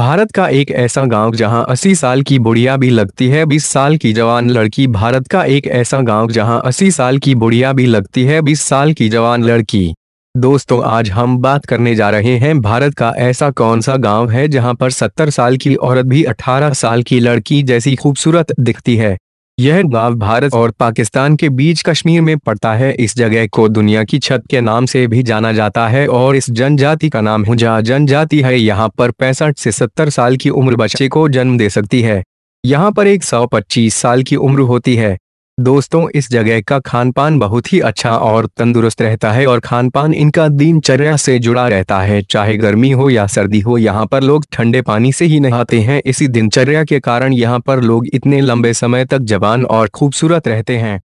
भारत का एक ऐसा गांव जहां 80 साल की बुढ़िया भी लगती है 20 साल की जवान लड़की भारत का एक ऐसा गांव जहां 80 साल की बुढ़िया भी लगती है 20 साल की जवान लड़की दोस्तों आज हम बात करने जा रहे हैं भारत का ऐसा कौन सा गांव है जहां पर 70 साल की औरत भी 18 साल की लड़की जैसी खूबसूरत दिखती है यह गांव भारत और पाकिस्तान के बीच कश्मीर में पड़ता है इस जगह को दुनिया की छत के नाम से भी जाना जाता है और इस जनजाति का नाम हुजा जनजाति है यहाँ पर पैंसठ से सत्तर साल की उम्र बच्चे को जन्म दे सकती है यहाँ पर एक सौ पच्चीस साल की उम्र होती है दोस्तों इस जगह का खान पान बहुत ही अच्छा और तंदुरुस्त रहता है और खान पान इनका दिनचर्या से जुड़ा रहता है चाहे गर्मी हो या सर्दी हो यहाँ पर लोग ठंडे पानी से ही नहाते हैं इसी दिनचर्या के कारण यहाँ पर लोग इतने लंबे समय तक जवान और खूबसूरत रहते हैं